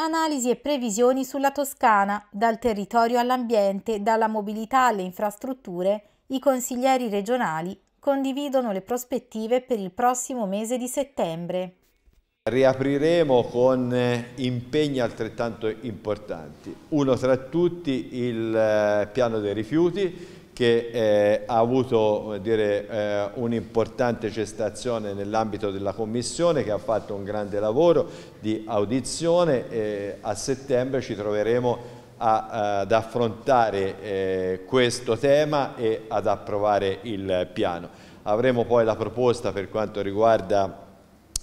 analisi e previsioni sulla Toscana, dal territorio all'ambiente, dalla mobilità alle infrastrutture, i consiglieri regionali condividono le prospettive per il prossimo mese di settembre. Riapriremo con eh, impegni altrettanto importanti. Uno tra tutti il eh, piano dei rifiuti, che eh, ha avuto dire, eh, un'importante gestazione nell'ambito della Commissione, che ha fatto un grande lavoro di audizione. Eh, a settembre ci troveremo a, eh, ad affrontare eh, questo tema e ad approvare il piano. Avremo poi la proposta per quanto riguarda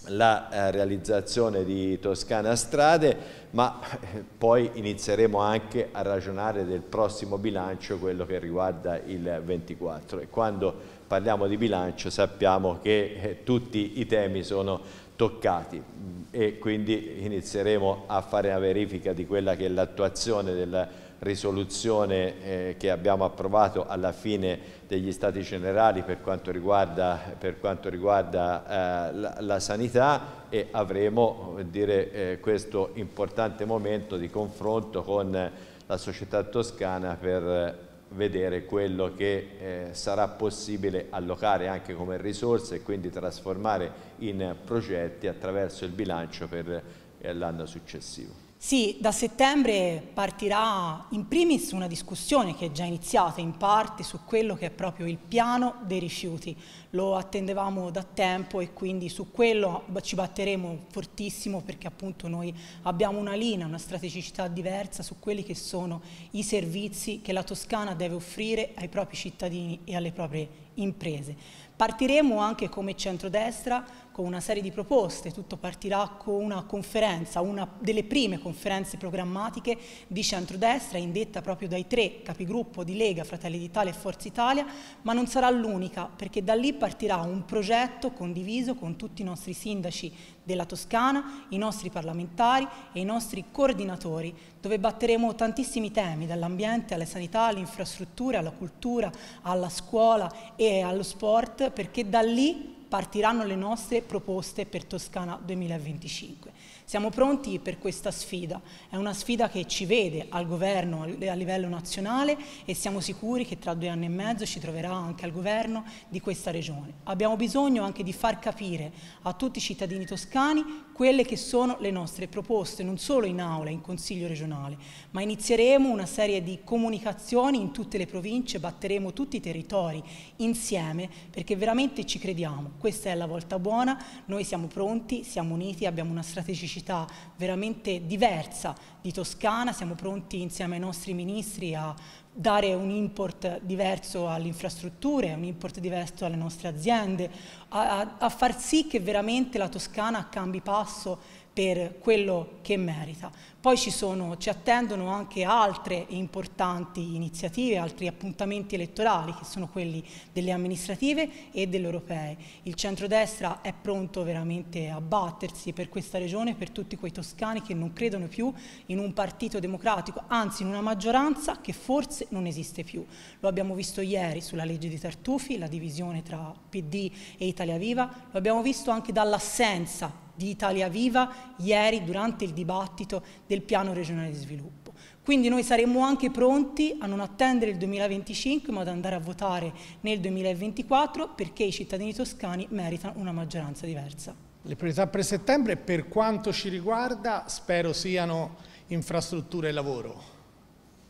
la eh, realizzazione di Toscana Strade, ma eh, poi inizieremo anche a ragionare del prossimo bilancio, quello che riguarda il 24. E quando parliamo di bilancio sappiamo che eh, tutti i temi sono toccati e quindi inizieremo a fare una verifica di quella che è l'attuazione del risoluzione eh, che abbiamo approvato alla fine degli stati generali per quanto riguarda, per quanto riguarda eh, la, la, sanità e avremo eh, dire, eh, questo importante momento di confronto con la società toscana per eh, vedere quello che eh, sarà possibile allocare anche come risorse e quindi trasformare in progetti attraverso il bilancio per eh, l'anno successivo. Sì, da settembre partirà in primis una discussione che è già iniziata in parte su quello che è proprio il piano dei rifiuti. Lo attendevamo da tempo e quindi su quello ci batteremo fortissimo perché appunto noi abbiamo una linea, una strategicità diversa su quelli che sono i servizi che la Toscana deve offrire ai propri cittadini e alle proprie imprese. Partiremo anche come centrodestra con una serie di proposte, tutto partirà con una conferenza, una delle prime conferenze programmatiche di centrodestra, indetta proprio dai tre capigruppo di Lega, Fratelli d'Italia e Forza Italia, ma non sarà l'unica perché da lì partirà un progetto condiviso con tutti i nostri sindaci della Toscana, i nostri parlamentari e i nostri coordinatori, dove batteremo tantissimi temi, dall'ambiente alla sanità, alle infrastrutture, alla cultura, alla scuola e allo sport, perché da lì partiranno le nostre proposte per Toscana 2025. Siamo pronti per questa sfida, è una sfida che ci vede al governo a livello nazionale e siamo sicuri che tra due anni e mezzo ci troverà anche al governo di questa regione. Abbiamo bisogno anche di far capire a tutti i cittadini toscani quelle che sono le nostre proposte, non solo in aula, in consiglio regionale, ma inizieremo una serie di comunicazioni in tutte le province, batteremo tutti i territori insieme perché veramente ci crediamo questa è la volta buona, noi siamo pronti, siamo uniti, abbiamo una strategicità veramente diversa di Toscana, siamo pronti insieme ai nostri ministri a dare un import diverso alle infrastrutture, un import diverso alle nostre aziende, a, a, a far sì che veramente la Toscana cambi passo per quello che merita. Poi ci, sono, ci, attendono anche altre importanti iniziative, altri appuntamenti elettorali che sono quelli delle amministrative e delle europee. Il centrodestra è pronto veramente a battersi per questa regione, per tutti quei toscani che non credono più in un partito democratico, anzi in una maggioranza che forse non esiste più. Lo abbiamo visto ieri sulla legge di Tartufi, la divisione tra PD e Italia Viva, lo abbiamo visto anche dall'assenza di Italia Viva ieri durante il dibattito del piano regionale di sviluppo. Quindi noi saremmo anche pronti a non attendere il 2025 ma ad andare a votare nel 2024 perché i cittadini toscani meritano una maggioranza diversa. Le priorità per settembre per quanto ci riguarda spero siano infrastrutture e lavoro.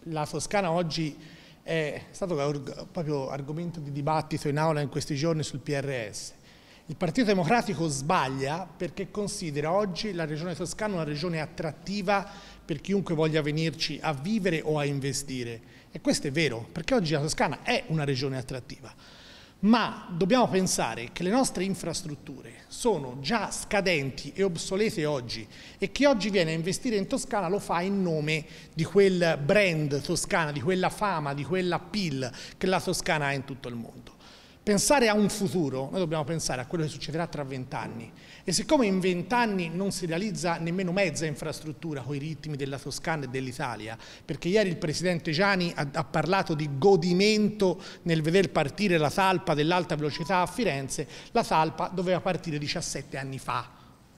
La Toscana oggi è stato proprio argomento di dibattito in aula in questi giorni sul PRS. Il Partito Democratico sbaglia perché considera oggi la regione toscana una regione attrattiva per chiunque voglia venirci a vivere o a investire. E questo è vero, perché oggi la Toscana è una regione attrattiva. Ma dobbiamo pensare che le nostre infrastrutture sono già scadenti e obsolete oggi e chi oggi viene a investire in Toscana lo fa in nome di quel brand Toscana, di quella fama, di quella pill che la Toscana ha in tutto il mondo. Pensare a un futuro, noi dobbiamo pensare a quello che succederà tra vent'anni e siccome in vent'anni non si realizza nemmeno mezza infrastruttura con i ritmi della Toscana e dell'Italia, perché ieri il Presidente Gianni ha, ha, parlato di godimento nel veder partire la salpa dell'alta velocità a Firenze, la salpa doveva partire 17 anni fa.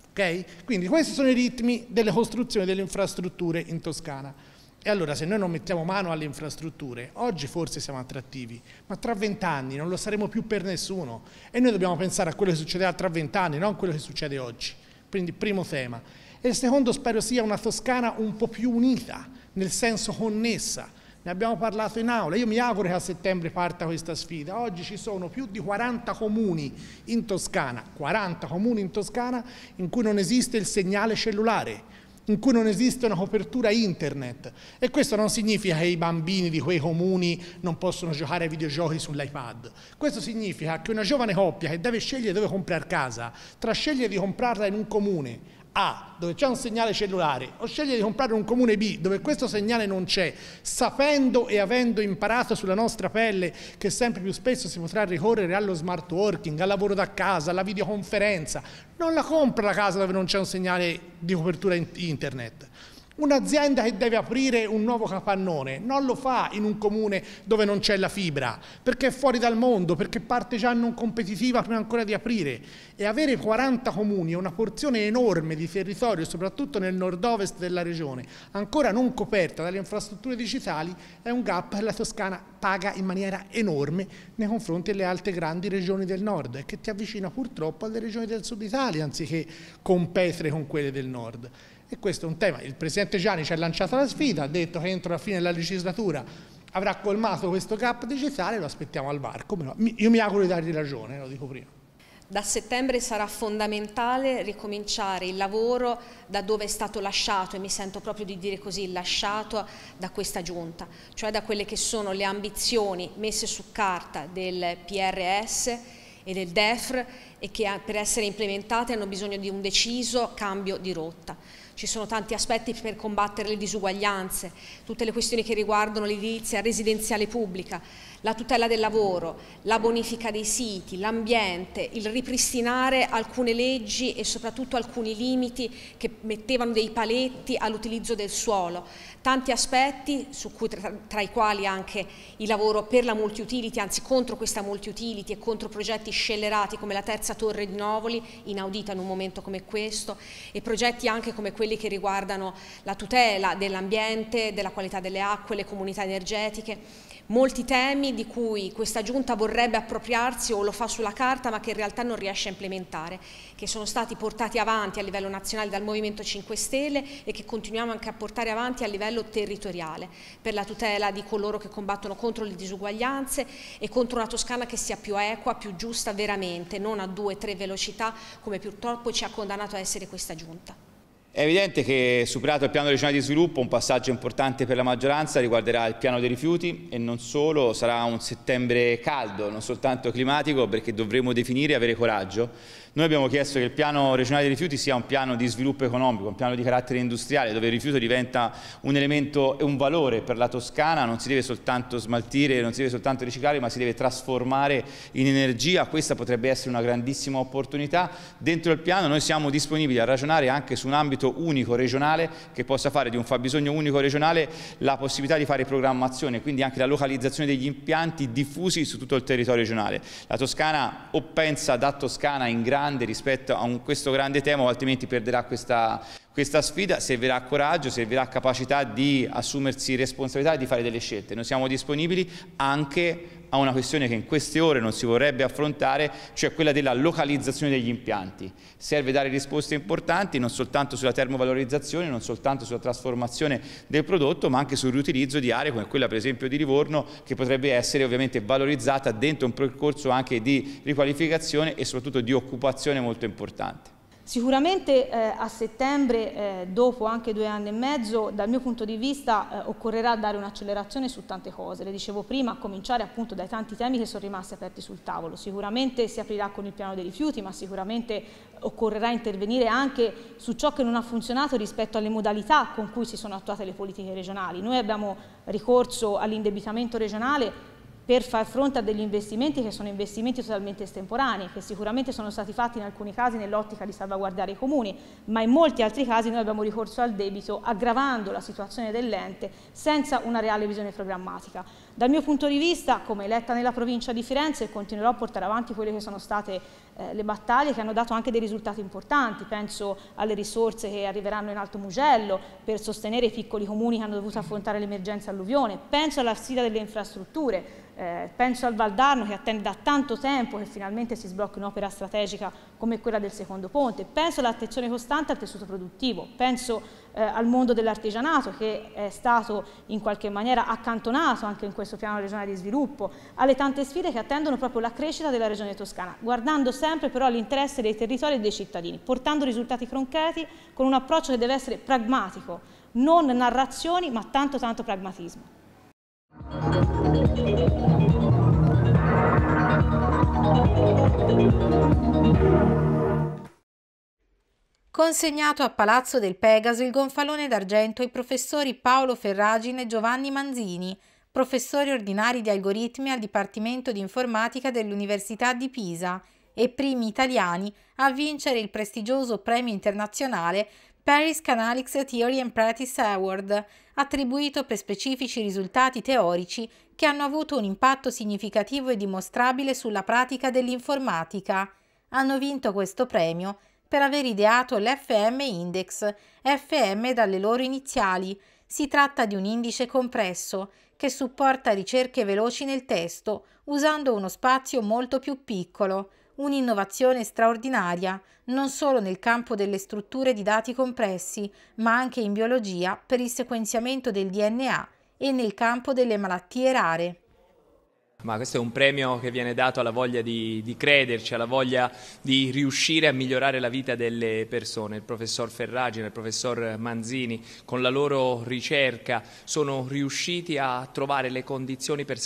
Okay? Quindi questi sono i ritmi delle costruzioni delle infrastrutture in Toscana. E allora se noi non mettiamo mano alle infrastrutture, oggi forse siamo attrattivi, ma tra vent'anni non lo saremo più per nessuno. E noi dobbiamo pensare a quello che succederà tra vent'anni, non a quello che succede oggi. Quindi primo tema. E il secondo spero sia una Toscana un po' più unita, nel senso connessa. Ne abbiamo parlato in aula, io mi auguro che a settembre parta questa sfida. Oggi ci sono più di 40 comuni in Toscana, 40 comuni in Toscana in cui non esiste il segnale cellulare in cui non esiste una copertura internet. E questo non significa che i bambini di quei comuni non possono giocare ai videogiochi sull'iPad. Questo significa che una giovane coppia che deve scegliere dove comprare casa, tra scegliere di comprarla in un comune a, dove c'è un segnale cellulare, o sceglie di comprare un comune B, dove questo segnale non c'è, sapendo e avendo imparato sulla nostra pelle che sempre più spesso si potrà ricorrere allo smart working, al lavoro da casa, alla videoconferenza, non la compra la casa dove non c'è un segnale di copertura internet. Un'azienda che deve aprire un nuovo capannone non lo fa in un comune dove non c'è la fibra, perché è fuori dal mondo, perché parte già non competitiva prima ancora di aprire. E avere 40 comuni e una porzione enorme di territorio, soprattutto nel nord-ovest della regione, ancora non coperta dalle infrastrutture digitali, è un gap che la Toscana paga in maniera enorme nei confronti delle altre grandi regioni del nord e che ti avvicina purtroppo alle regioni del sud Italia anziché competere con quelle del nord. E questo è un tema. Il Presidente Gianni ci ha lanciato la sfida, ha detto che entro la fine della legislatura avrà colmato questo gap digitale, lo aspettiamo al VAR. No? Io mi auguro di dargli ragione, lo dico prima. Da settembre sarà fondamentale ricominciare il lavoro da dove è stato lasciato, e mi sento proprio di dire così, lasciato da questa giunta, cioè da quelle che sono le ambizioni messe su carta del PRS e del DEFR e che per essere implementate hanno bisogno di un deciso cambio di rotta ci sono tanti aspetti per combattere le disuguaglianze, tutte le questioni che riguardano l'edilizia residenziale pubblica, la tutela del lavoro, la bonifica dei siti, l'ambiente, il ripristinare alcune leggi e soprattutto alcuni limiti che mettevano dei paletti all'utilizzo del suolo. Tanti aspetti, cui, tra, tra i quali anche il lavoro per la multiutility, anzi contro questa multiutility e contro progetti scellerati come la terza torre di Novoli, inaudita in un momento come questo, e progetti anche come quelli che riguardano la tutela dell'ambiente, della qualità delle acque, le comunità energetiche molti temi di cui questa giunta vorrebbe appropriarsi o lo fa sulla carta ma che in realtà non riesce a implementare, che sono stati portati avanti a livello nazionale dal Movimento 5 Stelle e che continuiamo anche a portare avanti a livello territoriale per la tutela di coloro che combattono contro le disuguaglianze e contro una Toscana che sia più equa, più giusta veramente, non a due o tre velocità come purtroppo ci ha condannato a essere questa giunta. È evidente che superato il piano regionale di sviluppo un passaggio importante per la maggioranza riguarderà il piano dei rifiuti e non solo, sarà un settembre caldo, non soltanto climatico perché dovremo definire e avere coraggio. Noi abbiamo chiesto che il piano regionale dei rifiuti sia un piano di sviluppo economico, un piano di carattere industriale dove il rifiuto diventa un elemento e un valore per la Toscana, non si deve soltanto smaltire, non si deve soltanto riciclare ma si deve trasformare in energia, questa potrebbe essere una grandissima opportunità. Dentro il piano noi siamo disponibili a ragionare anche su un ambito fabbisogno unico regionale che possa fare di un fabbisogno unico regionale la possibilità di fare programmazione, quindi anche la localizzazione degli impianti diffusi su tutto il territorio regionale. La Toscana o pensa da Toscana in grande rispetto a un, questo grande tema o altrimenti perderà questa questa sfida servirà coraggio, servirà capacità di assumersi responsabilità e di fare delle scelte. Noi siamo disponibili anche a una questione che in queste ore non si vorrebbe affrontare, cioè quella della localizzazione degli impianti. Serve dare risposte importanti non soltanto sulla termovalorizzazione, non soltanto sulla trasformazione del prodotto, ma anche sul riutilizzo di aree come quella per esempio di Livorno, che potrebbe essere ovviamente valorizzata dentro un percorso anche di riqualificazione e soprattutto di occupazione molto importante. Sicuramente eh, a settembre, eh, dopo anche due anni e mezzo, dal mio punto di vista eh, occorrerà dare un'accelerazione su tante cose. Le dicevo prima, a cominciare appunto dai tanti temi che sono rimasti aperti sul tavolo. Sicuramente si aprirà con il piano dei rifiuti, ma sicuramente occorrerà intervenire anche su ciò che non ha funzionato rispetto alle modalità con cui si sono attuate le politiche regionali. Noi abbiamo ricorso all'indebitamento regionale per far fronte a degli investimenti che sono investimenti totalmente estemporanei, che sicuramente sono stati fatti in alcuni casi nell'ottica di salvaguardare i comuni, ma in molti altri casi noi abbiamo ricorso al debito aggravando la situazione dell'ente senza una reale visione programmatica. Dal mio punto di vista, come eletta nella provincia di Firenze, continuerò a portare avanti quelle che sono state eh, le battaglie che hanno dato anche dei risultati importanti, penso alle risorse che arriveranno in Alto Mugello per sostenere i piccoli comuni che hanno dovuto affrontare l'emergenza alluvione, penso alla sfida delle infrastrutture, eh, penso al Valdarno che attende da tanto tempo che finalmente si sblocchi un'opera strategica come quella del secondo ponte, penso all'attenzione costante al tessuto produttivo, penso eh, al mondo dell'artigianato che è stato in qualche maniera accantonato anche in questo piano regionale di sviluppo, alle tante sfide che attendono proprio la crescita della regione toscana, guardando sempre però l'interesse dei territori e dei cittadini, portando risultati concreti con un approccio che deve essere pragmatico, non narrazioni ma tanto tanto pragmatismo. Thank you. Consegnato a Palazzo del Pegaso il gonfalone d'argento ai professori Paolo Ferragine e Giovanni Manzini, professori ordinari di algoritmi al Dipartimento di Informatica dell'Università di Pisa e primi italiani a vincere il prestigioso premio internazionale Paris Canalics Theory and Practice Award, attribuito per specifici risultati teorici che hanno avuto un impatto significativo e dimostrabile sulla pratica dell'informatica. Hanno vinto questo premio per aver ideato l'FM Index, FM dalle loro iniziali. Si tratta di un indice compresso che supporta ricerche veloci nel testo, usando uno spazio molto più piccolo, un'innovazione straordinaria, non solo nel campo delle strutture di dati compressi, ma anche in biologia per il sequenziamento del DNA e nel campo delle malattie rare. Ma questo è un premio che viene dato alla voglia di, di, crederci, alla voglia di riuscire a migliorare la vita delle persone. Il professor Ferragine, il professor Manzini, con la loro ricerca, sono riusciti a trovare le condizioni per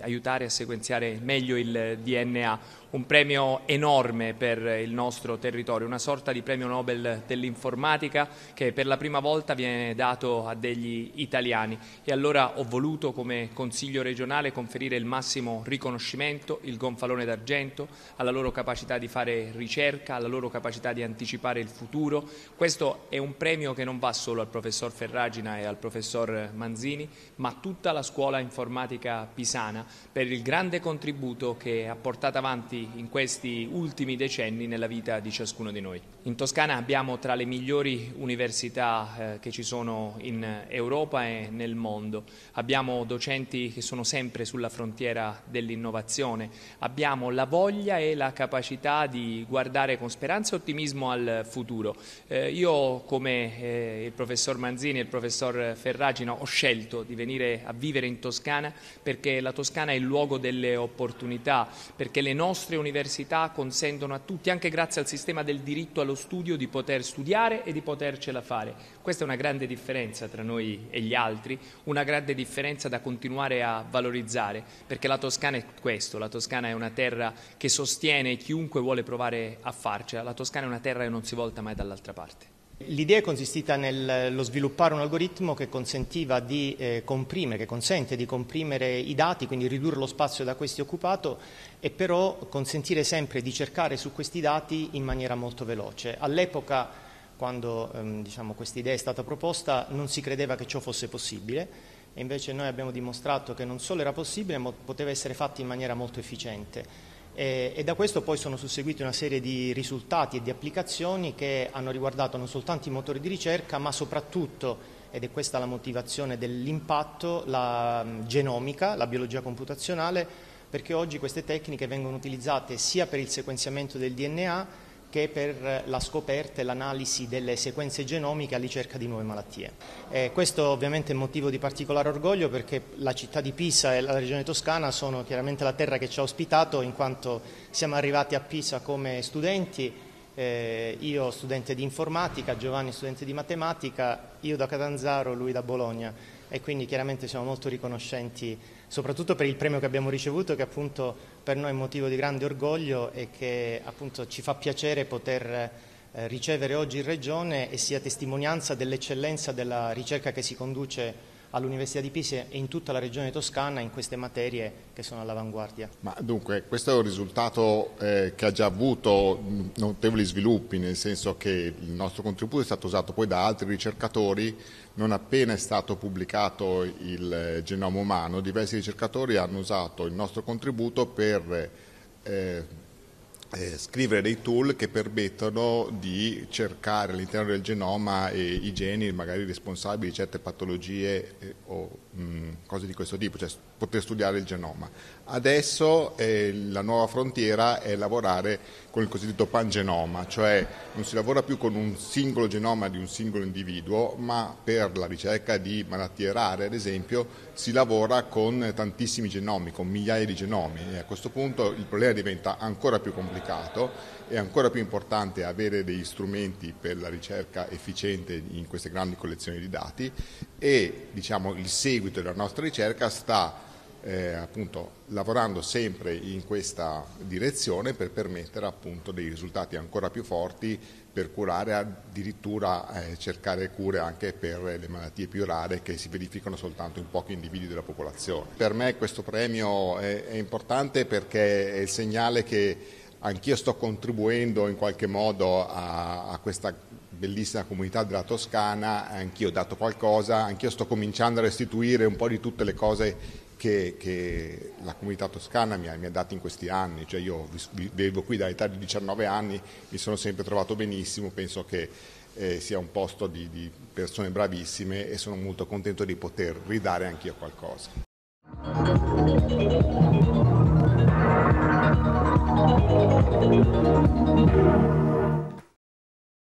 aiutare a sequenziare meglio il DNA un premio enorme per il nostro territorio, una sorta di premio Nobel dell'informatica che per la prima volta viene dato a degli italiani e allora ho voluto come Consiglio regionale conferire il massimo riconoscimento, il gonfalone d'argento, alla loro capacità di fare ricerca, alla loro capacità di anticipare il futuro. Questo è un premio che non va solo al professor Ferragina e al professor Manzini, ma a tutta la scuola informatica pisana per il grande contributo che ha portato avanti in questi ultimi decenni nella vita di ciascuno di noi. In Toscana abbiamo tra le migliori università eh, che ci sono in Europa e nel mondo, abbiamo docenti che sono sempre sulla frontiera dell'innovazione, abbiamo la voglia e la capacità di guardare con speranza e ottimismo al futuro. Eh, io come eh, il professor Manzini e il professor Ferragino ho scelto di venire a vivere in Toscana perché la Toscana è il luogo delle opportunità, perché le nostre nostre università consentono a tutti, anche grazie al sistema del diritto allo studio, di poter studiare e di potercela fare. Questa è una grande differenza tra noi e gli altri, una grande differenza da continuare a valorizzare, perché la Toscana è questo, la Toscana è una terra che sostiene chiunque vuole provare a farcela, la Toscana è una terra che non si volta mai dall'altra parte. L'idea è consistita nello sviluppare un algoritmo che consentiva di eh, comprimere, che consente di comprimere i dati, quindi ridurre lo spazio da questi occupato e però consentire sempre di cercare su questi dati in maniera molto veloce. All'epoca, quando ehm, diciamo, questa idea è stata proposta, non si credeva che ciò fosse possibile e invece noi abbiamo dimostrato che non solo era possibile, ma poteva essere fatto in maniera molto efficiente. E, eh, e, da questo poi sono susseguiti una serie di risultati e di applicazioni che hanno riguardato non soltanto i motori di ricerca ma soprattutto, ed è questa la motivazione dell'impatto, la mm, genomica, la biologia computazionale, perché oggi queste tecniche vengono utilizzate sia per il sequenziamento del DNA che per la scoperta e l'analisi delle sequenze genomiche alla ricerca di nuove malattie. E eh, questo ovviamente è motivo di particolare orgoglio perché la città di Pisa e la regione toscana sono chiaramente la terra che ci ha ospitato in quanto siamo arrivati a Pisa come studenti, eh, io studente di informatica, Giovanni studente di matematica, io da Catanzaro, lui da Bologna e quindi chiaramente siamo molto riconoscenti soprattutto per il premio che abbiamo ricevuto che appunto per noi è motivo di grande orgoglio e che appunto ci fa piacere poter eh, ricevere oggi in Regione e sia testimonianza dell'eccellenza della ricerca che si conduce all'Università di Pisa e in tutta la regione toscana in queste materie che sono all'avanguardia. Ma dunque questo è un risultato eh, che ha già avuto notevoli sviluppi, nel senso che il nostro contributo è stato usato poi da altri ricercatori, non appena è stato pubblicato il eh, genoma umano, diversi ricercatori hanno usato il nostro contributo per eh, eh, scrivere dei tool che permettono di cercare all'interno del genoma eh, i geni magari responsabili di certe patologie eh, o mh, mm, cose di questo tipo, cioè poter studiare il genoma. Adesso eh, la nuova frontiera è lavorare con il cosiddetto pangenoma, cioè non si lavora più con un singolo genoma di un singolo individuo, ma per la ricerca di malattie rare, ad esempio, si lavora con tantissimi genomi, con migliaia di genomi e a questo punto il problema diventa ancora più complicato è ancora più importante avere degli strumenti per la ricerca efficiente in queste grandi collezioni di dati e diciamo, il seguito della nostra ricerca sta eh, appunto, lavorando sempre in questa direzione per permettere appunto, dei risultati ancora più forti per curare addirittura eh, cercare cure anche per le malattie più rare che si verificano soltanto in pochi individui della popolazione. Per me questo premio è, è importante perché è il segnale che anch'io sto contribuendo in qualche modo a, a questa bellissima comunità della Toscana, anch'io ho dato qualcosa, anch'io sto cominciando a restituire un po' di tutte le cose che, che la comunità toscana mi ha, mi ha, dato in questi anni, cioè io vivo qui dall'età di 19 anni, mi sono sempre trovato benissimo, penso che eh, sia un posto di, di persone bravissime e sono molto contento di poter ridare anch'io qualcosa. Thank you.